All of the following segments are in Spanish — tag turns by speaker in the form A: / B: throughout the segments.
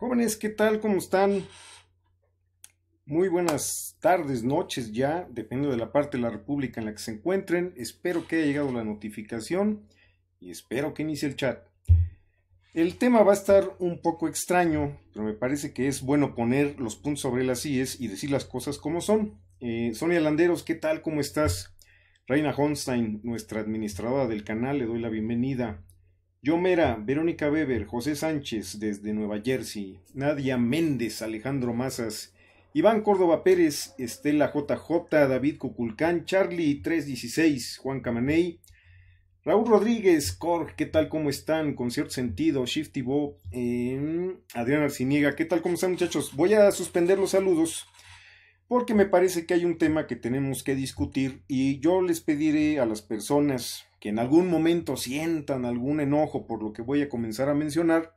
A: Jóvenes, ¿qué tal? ¿Cómo están? Muy buenas tardes, noches ya, dependiendo de la parte de la República en la que se encuentren. Espero que haya llegado la notificación y espero que inicie el chat. El tema va a estar un poco extraño, pero me parece que es bueno poner los puntos sobre las IES y decir las cosas como son. Eh, Sonia Landeros, ¿qué tal? ¿Cómo estás? Reina Holstein, nuestra administradora del canal, le doy la bienvenida. Yo Mera, Verónica Weber, José Sánchez desde Nueva Jersey, Nadia Méndez, Alejandro Mazas, Iván Córdoba Pérez, Estela JJ, David Cuculcán, Charlie 316, Juan Camaney, Raúl Rodríguez, Cor, ¿qué tal? ¿Cómo están? Con cierto sentido, Shifty Bob, eh, Adrián Arciniega, ¿qué tal? ¿Cómo están muchachos? Voy a suspender los saludos porque me parece que hay un tema que tenemos que discutir y yo les pediré a las personas que en algún momento sientan algún enojo por lo que voy a comenzar a mencionar,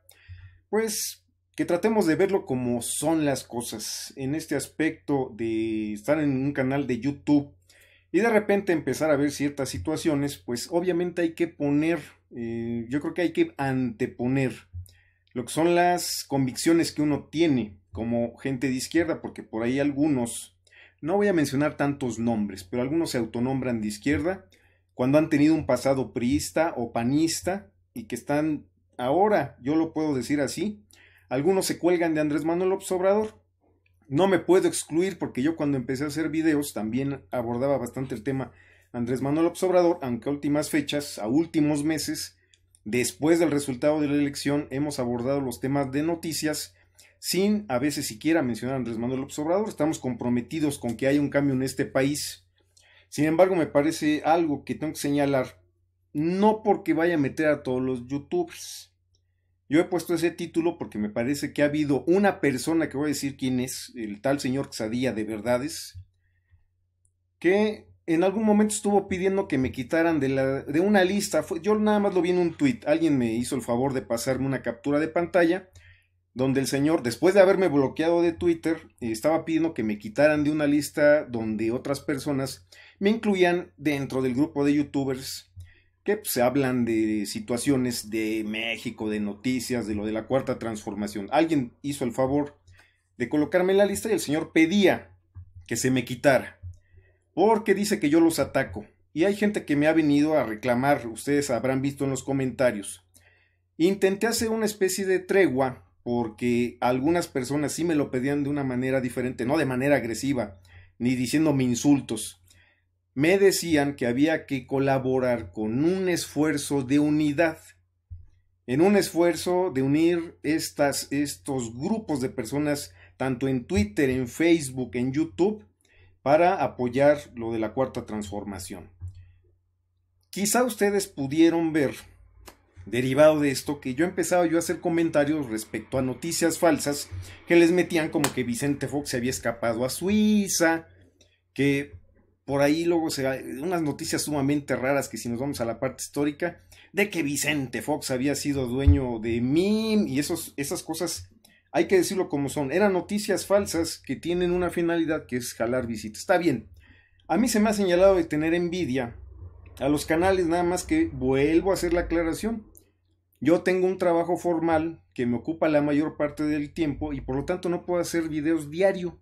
A: pues que tratemos de verlo como son las cosas en este aspecto de estar en un canal de YouTube y de repente empezar a ver ciertas situaciones, pues obviamente hay que poner, eh, yo creo que hay que anteponer lo que son las convicciones que uno tiene como gente de izquierda, porque por ahí algunos, no voy a mencionar tantos nombres, pero algunos se autonombran de izquierda cuando han tenido un pasado priista o panista y que están ahora, yo lo puedo decir así, algunos se cuelgan de Andrés Manuel López No me puedo excluir porque yo cuando empecé a hacer videos también abordaba bastante el tema Andrés Manuel López aunque a últimas fechas, a últimos meses, después del resultado de la elección, hemos abordado los temas de noticias sin a veces siquiera mencionar a Andrés Manuel López Obrador. Estamos comprometidos con que haya un cambio en este país. Sin embargo, me parece algo que tengo que señalar, no porque vaya a meter a todos los youtubers. Yo he puesto ese título porque me parece que ha habido una persona que voy a decir quién es, el tal señor Xadía de Verdades, que en algún momento estuvo pidiendo que me quitaran de, la, de una lista. Yo nada más lo vi en un tweet. Alguien me hizo el favor de pasarme una captura de pantalla donde el señor, después de haberme bloqueado de Twitter, estaba pidiendo que me quitaran de una lista donde otras personas me incluían dentro del grupo de youtubers que se pues, hablan de situaciones de México, de noticias, de lo de la cuarta transformación. Alguien hizo el favor de colocarme en la lista y el señor pedía que se me quitara, porque dice que yo los ataco. Y hay gente que me ha venido a reclamar, ustedes habrán visto en los comentarios. Intenté hacer una especie de tregua porque algunas personas sí me lo pedían de una manera diferente, no de manera agresiva, ni diciéndome insultos. Me decían que había que colaborar con un esfuerzo de unidad, en un esfuerzo de unir estas, estos grupos de personas, tanto en Twitter, en Facebook, en YouTube, para apoyar lo de la cuarta transformación. Quizá ustedes pudieron ver Derivado de esto, que yo empezaba yo a hacer comentarios respecto a noticias falsas que les metían como que Vicente Fox se había escapado a Suiza, que por ahí luego se unas noticias sumamente raras que si nos vamos a la parte histórica, de que Vicente Fox había sido dueño de MIM y esos, esas cosas, hay que decirlo como son, eran noticias falsas que tienen una finalidad que es jalar visitas. Está bien, a mí se me ha señalado de tener envidia a los canales, nada más que vuelvo a hacer la aclaración. Yo tengo un trabajo formal que me ocupa la mayor parte del tiempo y por lo tanto no puedo hacer videos diario.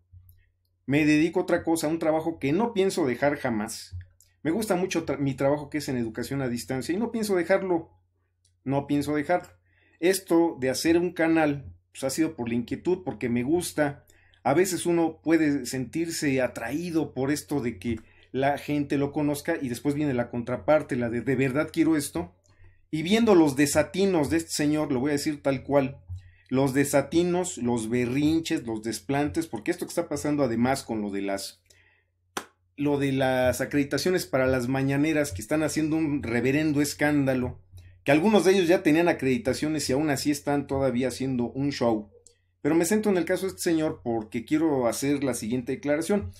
A: Me dedico a otra cosa, a un trabajo que no pienso dejar jamás. Me gusta mucho mi trabajo que es en educación a distancia y no pienso dejarlo. No pienso dejar Esto de hacer un canal pues, ha sido por la inquietud, porque me gusta. A veces uno puede sentirse atraído por esto de que la gente lo conozca y después viene la contraparte, la de de verdad quiero esto y viendo los desatinos de este señor, lo voy a decir tal cual, los desatinos, los berrinches, los desplantes, porque esto que está pasando además con lo de las lo de las acreditaciones para las mañaneras que están haciendo un reverendo escándalo, que algunos de ellos ya tenían acreditaciones y aún así están todavía haciendo un show. Pero me centro en el caso de este señor porque quiero hacer la siguiente declaración.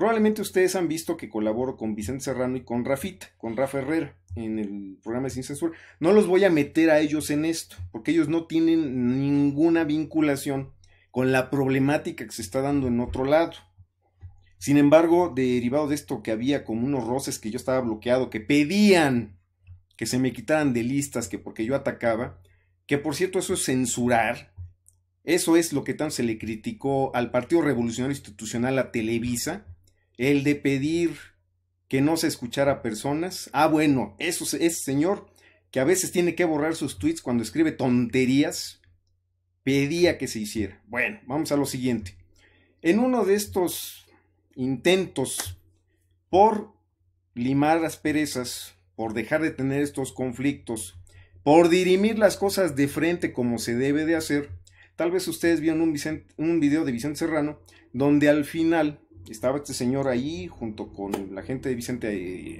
A: Probablemente ustedes han visto que colaboro con Vicente Serrano y con Rafita, con Rafa Herrera, en el programa de Sin Censura. No los voy a meter a ellos en esto, porque ellos no tienen ninguna vinculación con la problemática que se está dando en otro lado. Sin embargo, derivado de esto que había como unos roces que yo estaba bloqueado, que pedían que se me quitaran de listas, que porque yo atacaba, que por cierto eso es censurar, eso es lo que tan se le criticó al Partido Revolucionario Institucional, a Televisa, el de pedir que no se escuchara a personas. Ah, bueno, eso, ese señor que a veces tiene que borrar sus tweets cuando escribe tonterías, pedía que se hiciera. Bueno, vamos a lo siguiente. En uno de estos intentos por limar las perezas, por dejar de tener estos conflictos, por dirimir las cosas de frente como se debe de hacer, tal vez ustedes vieron un, un video de Vicente Serrano, donde al final estaba este señor ahí junto con la gente de Vicente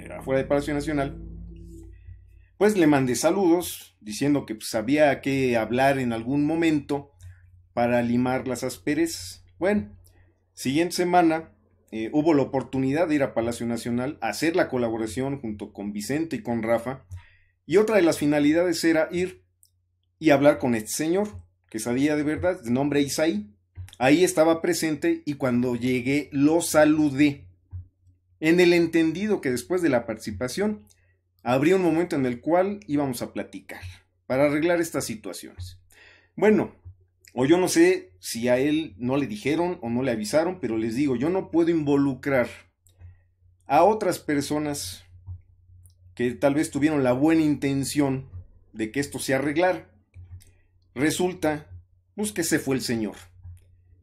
A: eh, afuera de Palacio Nacional, pues le mandé saludos diciendo que pues, había que hablar en algún momento para limar las asperezas. Bueno, siguiente semana eh, hubo la oportunidad de ir a Palacio Nacional, a hacer la colaboración junto con Vicente y con Rafa, y otra de las finalidades era ir y hablar con este señor, que sabía de verdad, de nombre Isaí, Ahí estaba presente y cuando llegué lo saludé. En el entendido que después de la participación habría un momento en el cual íbamos a platicar para arreglar estas situaciones. Bueno, o yo no sé si a él no le dijeron o no le avisaron, pero les digo, yo no puedo involucrar a otras personas que tal vez tuvieron la buena intención de que esto se arreglara. Resulta, pues que se fue el señor.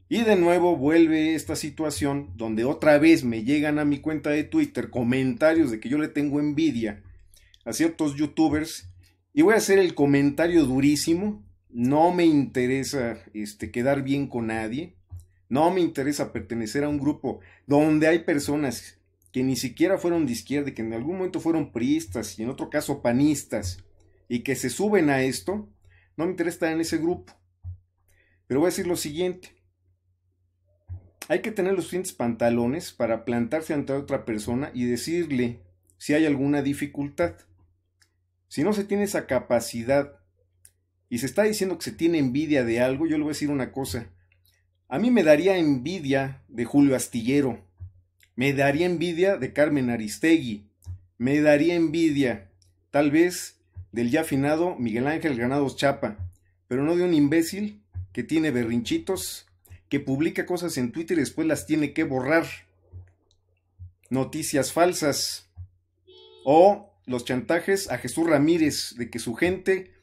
A: Y de nuevo vuelve esta situación donde otra vez me llegan a mi cuenta de Twitter comentarios de que yo le tengo envidia a ciertos youtubers. Y voy a hacer el comentario durísimo. No me interesa este, quedar bien con nadie. No me interesa pertenecer a un grupo donde hay personas que ni siquiera fueron de izquierda y que en algún momento fueron priistas y en otro caso panistas y que se suben a esto. No me interesa estar en ese grupo. Pero voy a decir lo siguiente hay que tener los siguientes pantalones para plantarse ante otra persona y decirle si hay alguna dificultad. Si no se tiene esa capacidad y se está diciendo que se tiene envidia de algo, yo le voy a decir una cosa. A mí me daría envidia de Julio Astillero, me daría envidia de Carmen Aristegui, me daría envidia tal vez del ya afinado Miguel Ángel Granados Chapa, pero no de un imbécil que tiene berrinchitos que publica cosas en Twitter y después las tiene que borrar. Noticias falsas. O los chantajes a Jesús Ramírez de que su gente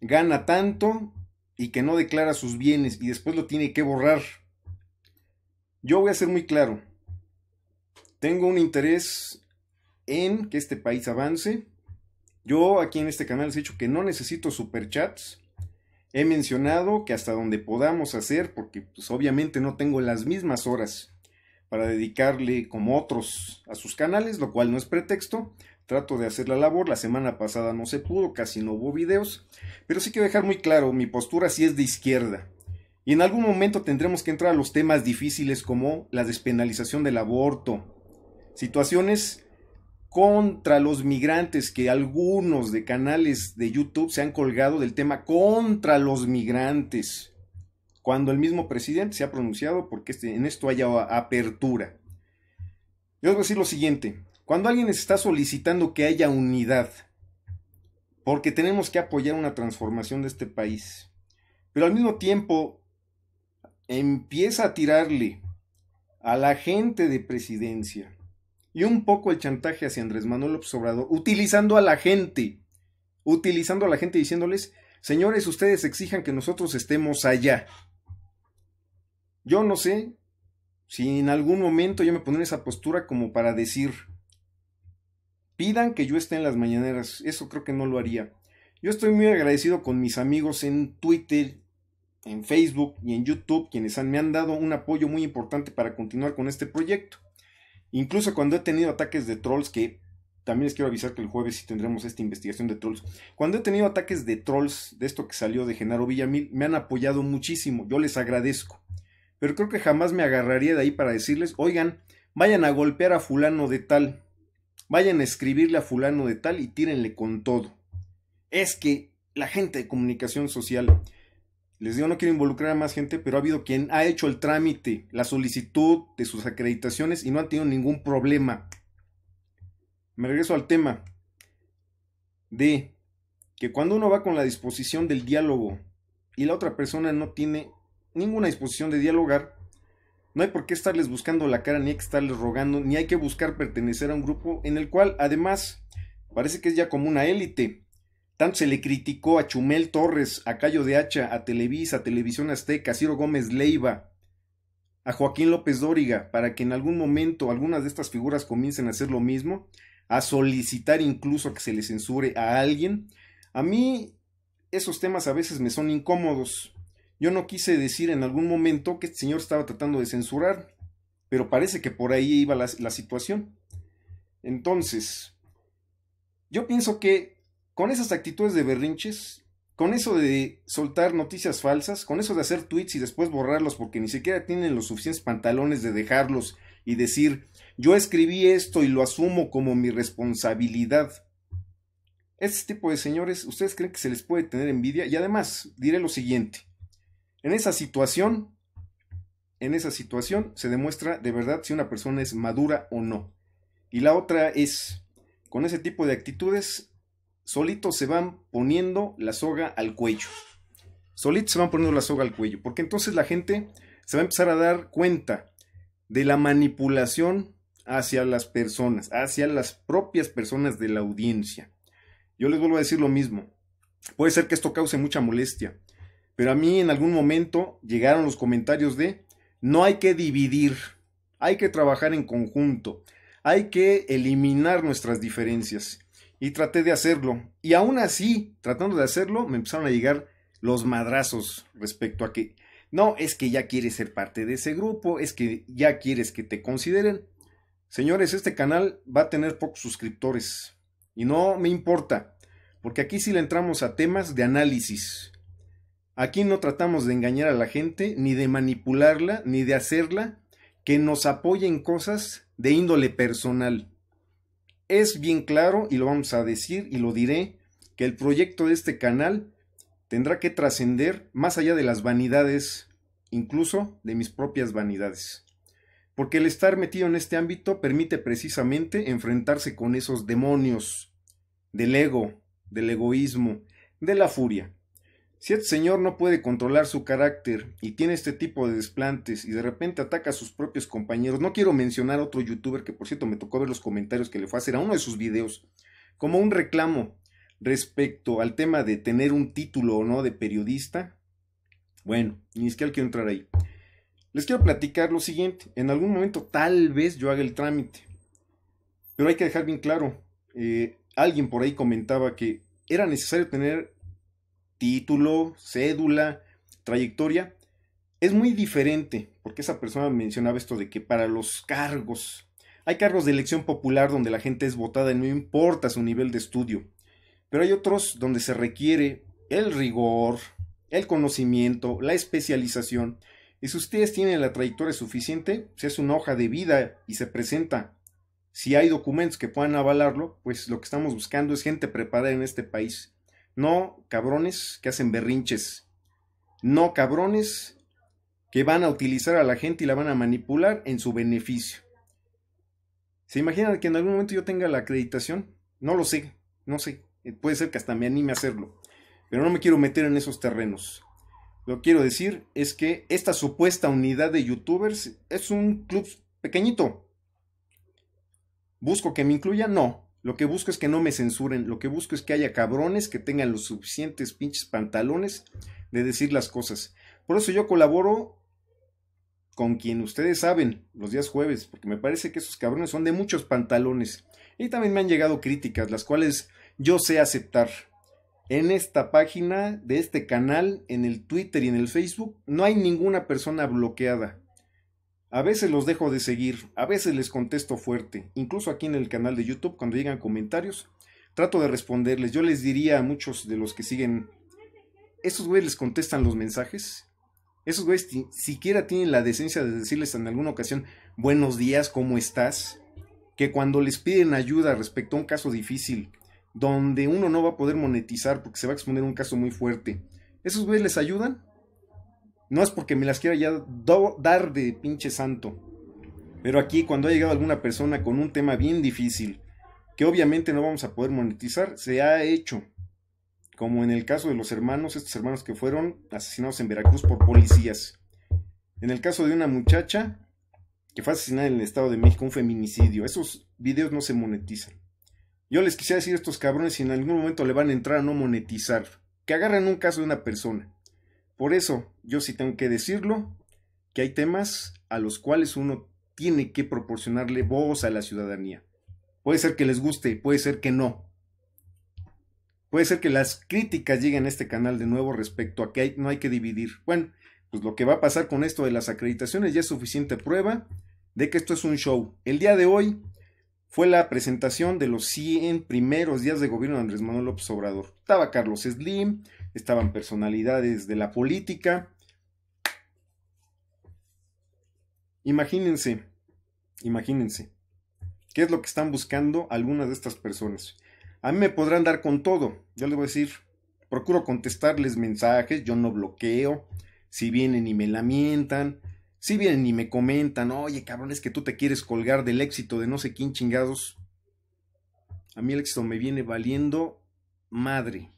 A: gana tanto y que no declara sus bienes y después lo tiene que borrar. Yo voy a ser muy claro. Tengo un interés en que este país avance. Yo aquí en este canal les he dicho que no necesito superchats. He mencionado que hasta donde podamos hacer, porque pues obviamente no tengo las mismas horas para dedicarle como otros a sus canales, lo cual no es pretexto. Trato de hacer la labor, la semana pasada no se pudo, casi no hubo videos, pero sí quiero dejar muy claro, mi postura sí es de izquierda. Y en algún momento tendremos que entrar a los temas difíciles como la despenalización del aborto, situaciones contra los migrantes, que algunos de canales de YouTube se han colgado del tema contra los migrantes, cuando el mismo presidente se ha pronunciado porque este, en esto haya apertura. Yo os voy a decir lo siguiente, cuando alguien está solicitando que haya unidad, porque tenemos que apoyar una transformación de este país, pero al mismo tiempo empieza a tirarle a la gente de presidencia, y un poco el chantaje hacia Andrés Manuel López Obrador, utilizando a la gente, utilizando a la gente diciéndoles, señores, ustedes exijan que nosotros estemos allá. Yo no sé si en algún momento yo me pondría en esa postura como para decir, pidan que yo esté en las mañaneras, eso creo que no lo haría. Yo estoy muy agradecido con mis amigos en Twitter, en Facebook y en YouTube, quienes me han dado un apoyo muy importante para continuar con este proyecto. Incluso cuando he tenido ataques de trolls, que también les quiero avisar que el jueves sí tendremos esta investigación de trolls. Cuando he tenido ataques de trolls, de esto que salió de Genaro Villamil, me han apoyado muchísimo. Yo les agradezco. Pero creo que jamás me agarraría de ahí para decirles, oigan, vayan a golpear a fulano de tal. Vayan a escribirle a fulano de tal y tírenle con todo. Es que la gente de comunicación social les digo, no quiero involucrar a más gente, pero ha habido quien ha hecho el trámite, la solicitud de sus acreditaciones y no han tenido ningún problema. Me regreso al tema de que cuando uno va con la disposición del diálogo y la otra persona no tiene ninguna disposición de dialogar, no hay por qué estarles buscando la cara, ni hay que estarles rogando, ni hay que buscar pertenecer a un grupo en el cual, además, parece que es ya como una élite. Tanto se le criticó a Chumel Torres, a Cayo de Hacha, a Televisa, a Televisión Azteca, a Ciro Gómez Leiva, a Joaquín López Dóriga, para que en algún momento algunas de estas figuras comiencen a hacer lo mismo, a solicitar incluso que se le censure a alguien. A mí esos temas a veces me son incómodos. Yo no quise decir en algún momento que este señor estaba tratando de censurar, pero parece que por ahí iba la, la situación. Entonces, yo pienso que con esas actitudes de berrinches, con eso de soltar noticias falsas, con eso de hacer tweets y después borrarlos porque ni siquiera tienen los suficientes pantalones de dejarlos y decir, yo escribí esto y lo asumo como mi responsabilidad. Ese tipo de señores, ¿ustedes creen que se les puede tener envidia? Y además, diré lo siguiente, en esa situación, en esa situación se demuestra de verdad si una persona es madura o no. Y la otra es, con ese tipo de actitudes solitos se van poniendo la soga al cuello. Solitos se van poniendo la soga al cuello, porque entonces la gente se va a empezar a dar cuenta de la manipulación hacia las personas, hacia las propias personas de la audiencia. Yo les vuelvo a decir lo mismo. Puede ser que esto cause mucha molestia, pero a mí en algún momento llegaron los comentarios de no hay que dividir, hay que trabajar en conjunto, hay que eliminar nuestras diferencias. Y traté de hacerlo. Y aún así, tratando de hacerlo, me empezaron a llegar los madrazos respecto a que, no, es que ya quieres ser parte de ese grupo, es que ya quieres que te consideren. Señores, este canal va a tener pocos suscriptores. Y no me importa, porque aquí sí le entramos a temas de análisis. Aquí no tratamos de engañar a la gente, ni de manipularla, ni de hacerla que nos apoye en cosas de índole personal. Es bien claro, y lo vamos a decir y lo diré, que el proyecto de este canal tendrá que trascender más allá de las vanidades, incluso de mis propias vanidades. Porque el estar metido en este ámbito permite precisamente enfrentarse con esos demonios del ego, del egoísmo, de la furia. Si este señor no puede controlar su carácter y tiene este tipo de desplantes y de repente ataca a sus propios compañeros. No quiero mencionar a otro youtuber que por cierto me tocó ver los comentarios que le fue a hacer a uno de sus videos como un reclamo respecto al tema de tener un título o no de periodista. Bueno, ni siquiera quiero entrar ahí. Les quiero platicar lo siguiente. En algún momento tal vez yo haga el trámite. Pero hay que dejar bien claro. Eh, alguien por ahí comentaba que era necesario tener título, cédula, trayectoria, es muy diferente, porque esa persona mencionaba esto de que para los cargos, hay cargos de elección popular donde la gente es votada y no importa su nivel de estudio, pero hay otros donde se requiere el rigor, el conocimiento, la especialización, y si ustedes tienen la trayectoria suficiente, si es una hoja de vida y se presenta. Si hay documentos que puedan avalarlo, pues lo que estamos buscando es gente preparada en este país. No cabrones que hacen berrinches. No cabrones que van a utilizar a la gente y la van a manipular en su beneficio. ¿Se imaginan que en algún momento yo tenga la acreditación? No lo sé, no sé. Eh, puede ser que hasta me anime a hacerlo. Pero no me quiero meter en esos terrenos. Lo que quiero decir es que esta supuesta unidad de youtubers es un club pequeñito. ¿Busco que me incluya? No. Lo que busco es que no me censuren, lo que busco es que haya cabrones que tengan los suficientes pinches pantalones de decir las cosas. Por eso yo colaboro con quien ustedes saben los días jueves, porque me parece que esos cabrones son de muchos pantalones. Y también me han llegado críticas, las cuales yo sé aceptar. En esta página de este canal, en el Twitter y en el Facebook, no hay ninguna persona bloqueada. A veces los dejo de seguir, a veces les contesto fuerte, incluso aquí en el canal de YouTube cuando llegan comentarios, trato de responderles. Yo les diría a muchos de los que siguen, esos güeyes les contestan los mensajes. Esos güeyes siquiera tienen la decencia de decirles en alguna ocasión, buenos días, ¿cómo estás? Que cuando les piden ayuda respecto a un caso difícil, donde uno no va a poder monetizar porque se va a exponer un caso muy fuerte, ¿esos güeyes les ayudan? No es porque me las quiera ya dar de pinche santo. Pero aquí cuando ha llegado alguna persona con un tema bien difícil, que obviamente no vamos a poder monetizar, se ha hecho. Como en el caso de los hermanos, estos hermanos que fueron asesinados en Veracruz por policías. En el caso de una muchacha que fue asesinada en el Estado de México, un feminicidio. Esos videos no se monetizan. Yo les quisiera decir a estos cabrones si en algún momento le van a entrar a no monetizar. Que agarren un caso de una persona por eso, yo sí tengo que decirlo, que hay temas a los cuales uno tiene que proporcionarle voz a la ciudadanía. Puede ser que les guste, puede ser que no. Puede ser que las críticas lleguen a este canal de nuevo respecto a que no hay que dividir. Bueno, pues lo que va a pasar con esto de las acreditaciones ya es suficiente prueba de que esto es un show. El día de hoy fue la presentación de los 100 primeros días de gobierno de Andrés Manuel López Obrador. Estaba Carlos Slim, estaban personalidades de la política. Imagínense, imagínense, ¿qué es lo que están buscando algunas de estas personas? A mí me podrán dar con todo, yo les voy a decir, procuro contestarles mensajes, yo no bloqueo, si vienen y me lamentan, si vienen y me comentan, oye cabrón, es que tú te quieres colgar del éxito de no sé quién chingados, a mí el éxito me viene valiendo madre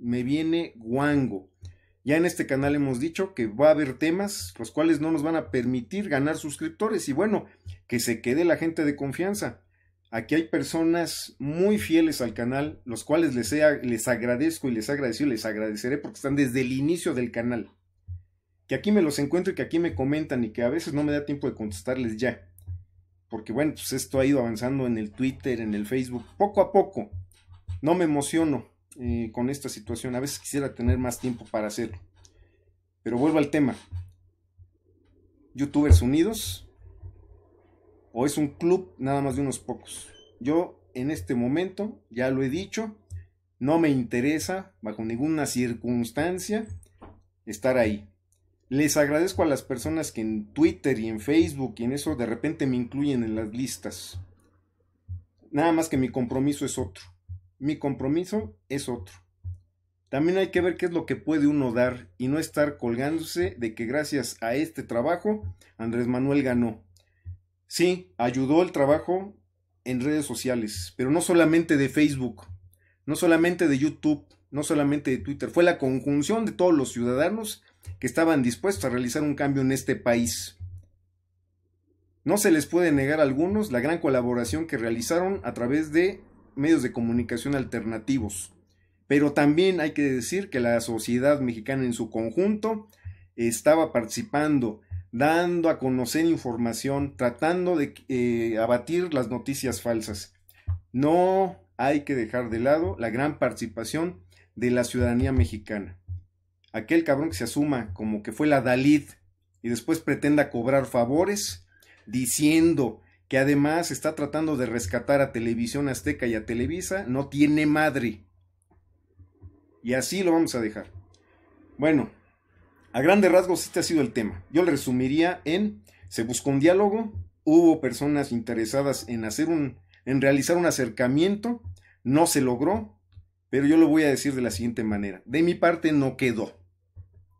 A: me viene guango. Ya en este canal hemos dicho que va a haber temas los cuales no nos van a permitir ganar suscriptores y bueno, que se quede la gente de confianza. Aquí hay personas muy fieles al canal, los cuales les, les agradezco y les agradezco y les agradeceré porque están desde el inicio del canal. Que aquí me los encuentro y que aquí me comentan y que a veces no me da tiempo de contestarles ya. Porque bueno, pues esto ha ido avanzando en el Twitter, en el Facebook, poco a poco. No me emociono, eh, con esta situación. A veces quisiera tener más tiempo para hacerlo. Pero vuelvo al tema. Youtubers Unidos o es un club nada más de unos pocos. Yo en este momento, ya lo he dicho, no me interesa bajo ninguna circunstancia estar ahí. Les agradezco a las personas que en Twitter y en Facebook y en eso de repente me incluyen en las listas. Nada más que mi compromiso es otro mi compromiso es otro. También hay que ver qué es lo que puede uno dar y no estar colgándose de que gracias a este trabajo Andrés Manuel ganó. Sí, ayudó el trabajo en redes sociales, pero no solamente de Facebook, no solamente de YouTube, no solamente de Twitter, fue la conjunción de todos los ciudadanos que estaban dispuestos a realizar un cambio en este país. No se les puede negar a algunos la gran colaboración que realizaron a través de medios de comunicación alternativos. Pero también hay que decir que la sociedad mexicana en su conjunto estaba participando, dando a conocer información, tratando de eh, abatir las noticias falsas. No hay que dejar de lado la gran participación de la ciudadanía mexicana. Aquel cabrón que se asuma como que fue la Dalit y después pretenda cobrar favores diciendo que además está tratando de rescatar a Televisión Azteca y a Televisa, no tiene madre. Y así lo vamos a dejar. Bueno, a grandes rasgos este ha sido el tema. Yo le resumiría en, se buscó un diálogo, hubo personas interesadas en hacer un, en realizar un acercamiento, no se logró, pero yo lo voy a decir de la siguiente manera. De mi parte no quedó.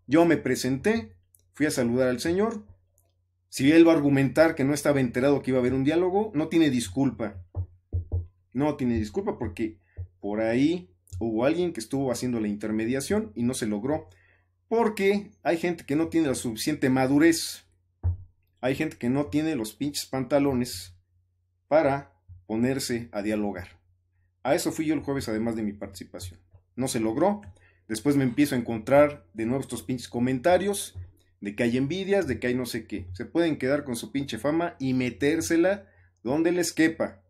A: Yo me presenté, fui a saludar al señor, si él va a argumentar que no estaba enterado que iba a haber un diálogo, no tiene disculpa. No tiene disculpa porque por ahí hubo alguien que estuvo haciendo la intermediación y no se logró. Porque hay gente que no tiene la suficiente madurez. Hay gente que no tiene los pinches pantalones para ponerse a dialogar. A eso fui yo el jueves, además de mi participación. No se logró. Después me empiezo a encontrar de nuevo estos pinches comentarios de que hay envidias, de que hay no sé qué. Se pueden quedar con su pinche fama y metérsela donde les quepa.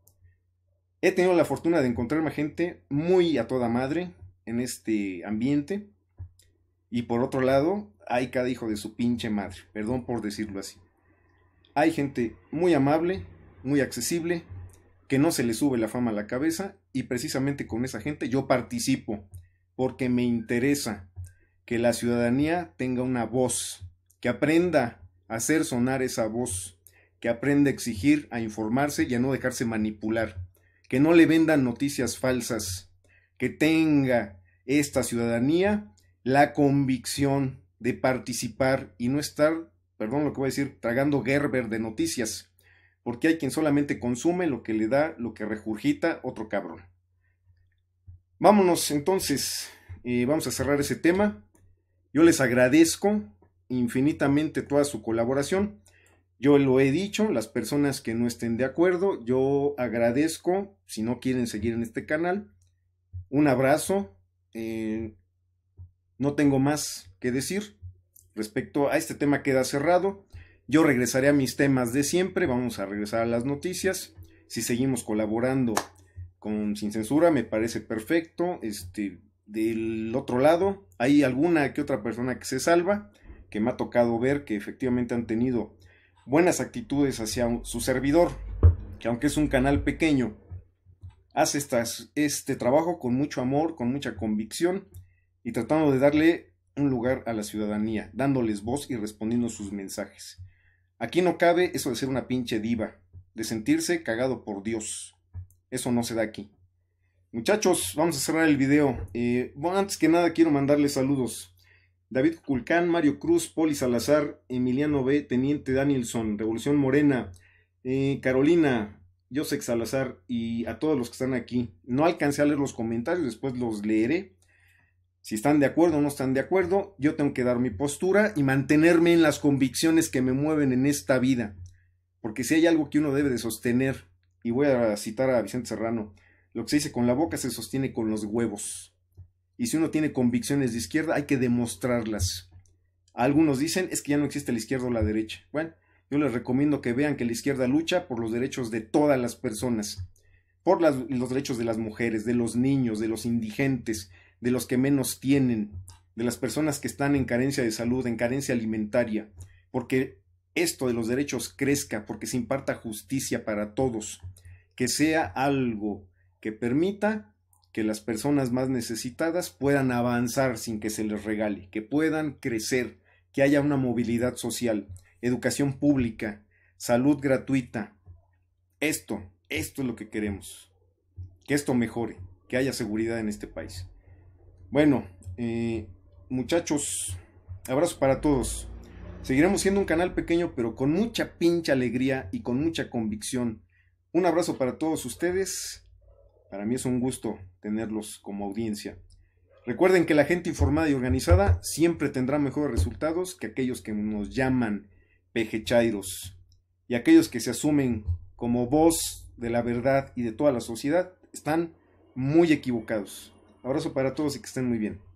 A: He tenido la fortuna de encontrarme gente muy a toda madre en este ambiente. Y por otro lado, hay cada hijo de su pinche madre, perdón por decirlo así. Hay gente muy amable, muy accesible, que no se le sube la fama a la cabeza y precisamente con esa gente yo participo, porque me interesa que la ciudadanía tenga una voz, que aprenda a hacer sonar esa voz, que aprenda a exigir, a informarse y a no dejarse manipular, que no le vendan noticias falsas, que tenga esta ciudadanía la convicción de participar y no estar, perdón lo que voy a decir, tragando Gerber de noticias, porque hay quien solamente consume lo que le da, lo que regurgita otro cabrón. Vámonos entonces, eh, vamos a cerrar ese tema. Yo les agradezco infinitamente toda su colaboración. Yo lo he dicho, las personas que no estén de acuerdo, yo agradezco, si no quieren seguir en este canal, un abrazo. Eh, no tengo más que decir respecto a este tema queda cerrado. Yo regresaré a mis temas de siempre, vamos a regresar a las noticias. Si seguimos colaborando con Sin Censura, me parece perfecto. Este, del otro lado, hay alguna que otra persona que se salva, que me ha tocado ver que efectivamente han tenido buenas actitudes hacia su servidor, que aunque es un canal pequeño, hace este trabajo con mucho amor, con mucha convicción y tratando de darle un lugar a la ciudadanía, dándoles voz y respondiendo sus mensajes. Aquí no cabe eso de ser una pinche diva, de sentirse cagado por Dios. Eso no se da aquí. Muchachos, vamos a cerrar el video. Eh, bueno, antes que nada quiero mandarles saludos. David Culcán, Mario Cruz, Poli Salazar, Emiliano B, Teniente Danielson, Revolución Morena, eh, Carolina, José Salazar y a todos los que están aquí. No alcancé a leer los comentarios, después los leeré. Si están de acuerdo o no están de acuerdo, yo tengo que dar mi postura y mantenerme en las convicciones que me mueven en esta vida. Porque si hay algo que uno debe de sostener, y voy a citar a Vicente Serrano, lo que se dice con la boca se sostiene con los huevos y si uno tiene convicciones de izquierda hay que demostrarlas. Algunos dicen es que ya no existe la izquierda o la derecha. Bueno, yo les recomiendo que vean que la izquierda lucha por los derechos de todas las personas, por los derechos de las mujeres, de los niños, de los indigentes, de los que menos tienen, de las personas que están en carencia de salud, en carencia alimentaria, porque esto de los derechos crezca, porque se imparta justicia para todos, que sea algo que permita que las personas más necesitadas puedan avanzar sin que se les regale, que puedan crecer, que haya una movilidad social, educación pública, salud gratuita. Esto, esto es lo que queremos. Que esto mejore, que haya seguridad en este país. Bueno, eh, muchachos, abrazo para todos. Seguiremos siendo un canal pequeño, pero con mucha pincha alegría y con mucha convicción. Un abrazo para todos ustedes. Para mí es un gusto tenerlos como audiencia. Recuerden que la gente informada y organizada siempre tendrá mejores resultados que aquellos que nos llaman pejechairos y aquellos que se asumen como voz de la verdad y de toda la sociedad están muy equivocados. Abrazo para todos y que estén muy bien.